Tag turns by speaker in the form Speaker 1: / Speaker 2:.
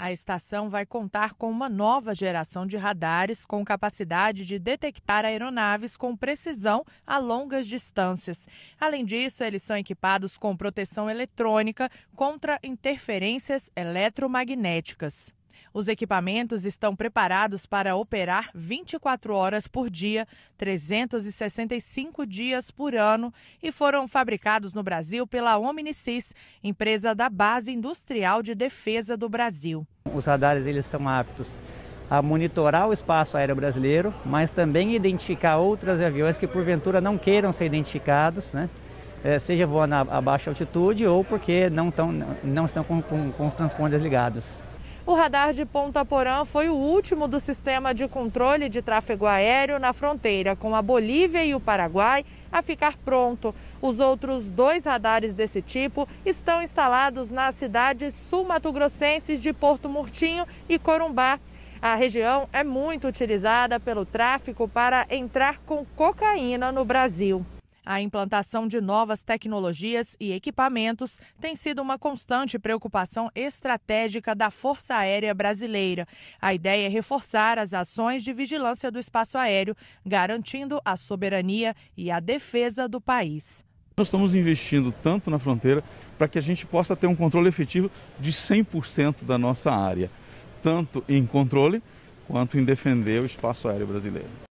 Speaker 1: A estação vai contar com uma nova geração de radares com capacidade de detectar aeronaves com precisão a longas distâncias. Além disso, eles são equipados com proteção eletrônica contra interferências eletromagnéticas. Os equipamentos estão preparados para operar 24 horas por dia, 365 dias por ano e foram fabricados no Brasil pela OmniSys, empresa da Base Industrial de Defesa do Brasil.
Speaker 2: Os radares eles são aptos a monitorar o espaço aéreo brasileiro, mas também identificar outros aviões que porventura não queiram ser identificados, né? É, seja voando a, a, baixa altitude ou porque não, tão, não estão com, com, com os transponders ligados.
Speaker 1: O radar de Ponta Porã foi o último do sistema de controle de tráfego aéreo na fronteira com a Bolívia e o Paraguai a ficar pronto. Os outros dois radares desse tipo estão instalados nas cidades sul-mato-grossenses de Porto Murtinho e Corumbá. A região é muito utilizada pelo tráfico para entrar com cocaína no Brasil. A implantação de novas tecnologias e equipamentos tem sido uma constante preocupação estratégica da Força Aérea Brasileira. A ideia é reforçar as ações de vigilância do espaço aéreo, garantindo a soberania e a defesa do país.
Speaker 3: Nós estamos investindo tanto na fronteira para que a gente possa ter um controle efetivo de 100% da nossa área, tanto em controle quanto em defender o espaço aéreo brasileiro.